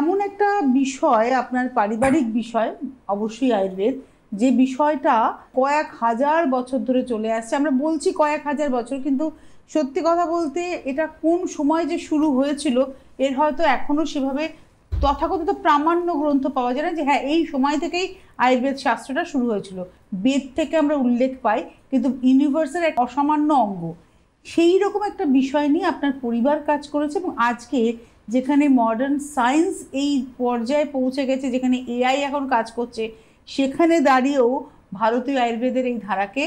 এমন একটা বিষয় আপনার পারিবারিক বিষয় অবশ্যই আয়ুর্বেদ যে বিষয়টা কয়েক হাজার বছর ধরে চলে আসছে আমরা বলছি কয়েক হাজার বছর কিন্তু সত্যি কথা বলতে এটা কোন সময় যে শুরু হয়েছিল এর হয়তো এখনো সেভাবে তথাকথিত প্রামাণ্য গ্রন্থ পাওয়া যায় না যে হ্যাঁ এই সময় থেকেই আয়ুর্বেদ শাস্ত্রটা শুরু হয়েছিল বেদ থেকে আমরা উল্লেখ পাই কিন্তু ইউনিভার্সের এক অসামান্য অঙ্গ সেই রকম একটা বিষয় নিয়ে আপনার পরিবার কাজ করেছে এবং আজকে যেখানে মডার্ন সায়েন্স এই পর্যায়ে পৌঁছে গেছে যেখানে এআই এখন কাজ করছে সেখানে দাঁড়িয়েও ভারতীয় আয়ুর্বেদের এই ধারাকে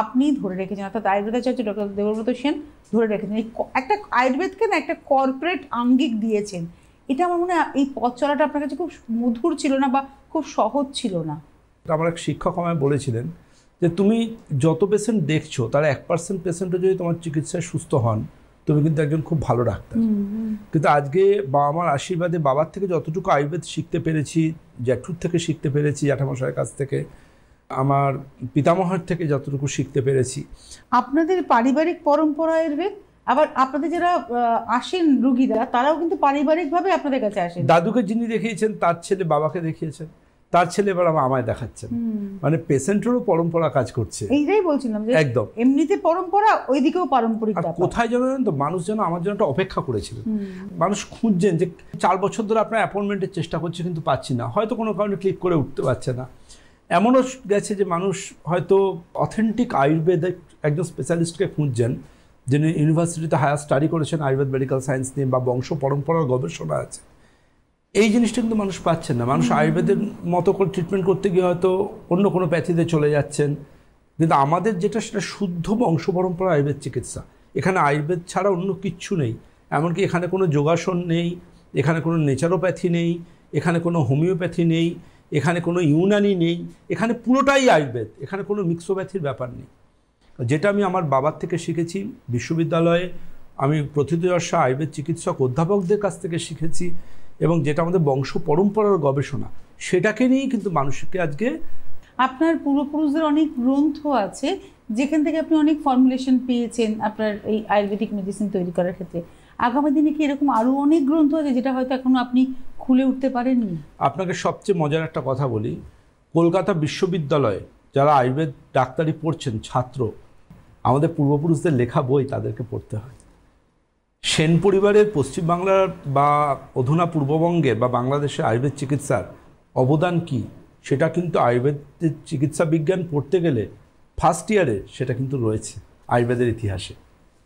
আপনি ধরে রেখেছেন অর্থাৎ আয়ুর্বেদাচার্য ডক্টর দেবব্রত সেন ধরে রেখেছেন এই একটা আয়ুর্বেদকে না একটা কর্পোরেট আঙ্গিক দিয়েছেন এটা আমার মনে হয় এই পথ চলাটা আপনার কাছে খুব মধুর ছিল না বা খুব সহজ ছিল না আমার এক শিক্ষক আমায় বলেছিলেন যে তুমি যত পেশেন্ট দেখছো তার এক পার্সেন্ট পেশেন্টও যদি তোমার চিকিৎসায় সুস্থ হন তুমি কিন্তু একজন খুব ভালো ডাক্তার কিন্তু আজকে বাবা মার আশীর্বাদে বাবার থেকে যতটুকু আয়ুর্বেদ শিখতে পেরেছি জ্যাঠুর থেকে শিখতে পেরেছি জ্যাঠামশাইয়ের কাছ থেকে আমার পিতামহর থেকে যতটুকু শিখতে পেরেছি আপনাদের পারিবারিক পরম্পরা এর আবার আপনাদের যারা আসেন রুগীরা তারাও কিন্তু পারিবারিকভাবে আপনাদের কাছে আসেন দাদুকে যিনি দেখিয়েছেন তার ছেলে বাবাকে দেখিয়েছেন তার ছেলে এবার আমায় দেখাচ্ছেন মানে পেশেন্টেরও পরম্পরা কাজ করছে এইটাই বলছিলাম যে একদম এমনিতে পরম্পরা ওই দিকেও পারম্পরিক আর কোথায় জানেন তো মানুষ যেন আমার জন্য একটা অপেক্ষা করেছিলেন মানুষ খুঁজছেন যে চার বছর ধরে আপনার অ্যাপয়েন্টমেন্টের চেষ্টা করছে কিন্তু পাচ্ছি না হয়তো কোনো কারণে ক্লিক করে উঠতে পারছে না এমনও গেছে যে মানুষ হয়তো অথেন্টিক আয়ুর্বেদ একজন স্পেশালিস্টকে খুঁজছেন যিনি ইউনিভার্সিটিতে হায়ার স্টাডি করেছেন আয়ুর্বেদ মেডিকেল সায়েন্স নিয়ে বা বংশ পরম্পরার গবেষণা আছে এই জিনিসটা কিন্তু মানুষ পাচ্ছেন না মানুষ আয়ুর্বেদের মতো করে ট্রিটমেন্ট করতে গিয়ে হয়তো অন্য কোনো প্যাথিতে চলে যাচ্ছেন কিন্তু আমাদের যেটা সেটা শুদ্ধ বংশ পরম্পরা আয়ুর্বেদ চিকিৎসা এখানে আয়ুর্বেদ ছাড়া অন্য কিচ্ছু নেই এমনকি এখানে কোনো যোগাসন নেই এখানে কোনো নেচারোপ্যাথি নেই এখানে কোনো হোমিওপ্যাথি নেই এখানে কোনো ইউনানি নেই এখানে পুরোটাই আয়ুর্বেদ এখানে কোনো মিক্সোপ্যাথির ব্যাপার নেই যেটা আমি আমার বাবার থেকে শিখেছি বিশ্ববিদ্যালয়ে আমি প্রথিতযশা আয়ুর্বেদ চিকিৎসক অধ্যাপকদের কাছ থেকে শিখেছি এবং যেটা আমাদের বংশ পরম্পরার গবেষণা সেটাকে নিয়েই কিন্তু মানুষকে আজকে আপনার পূর্বপুরুষদের অনেক গ্রন্থ আছে যেখান থেকে আপনি অনেক ফর্মুলেশন পেয়েছেন আপনার এই আয়ুর্বেদিক মেডিসিন তৈরি করার ক্ষেত্রে আগামী দিনে কি এরকম আরও অনেক গ্রন্থ আছে যেটা হয়তো এখনও আপনি খুলে উঠতে পারেননি আপনাকে সবচেয়ে মজার একটা কথা বলি কলকাতা বিশ্ববিদ্যালয়ে যারা আয়ুর্বেদ ডাক্তারি পড়ছেন ছাত্র আমাদের পূর্বপুরুষদের লেখা বই তাদেরকে পড়তে হয় সেন পরিবারের পশ্চিমবাংলার বা অধুনা পূর্ববঙ্গের বা বাংলাদেশের আয়ুর্বেদ চিকিৎসার অবদান কি সেটা কিন্তু আয়ুর্বেদ চিকিৎসা বিজ্ঞান পড়তে গেলে ফার্স্ট ইয়ারে সেটা কিন্তু রয়েছে আয়ুর্বেদের ইতিহাসে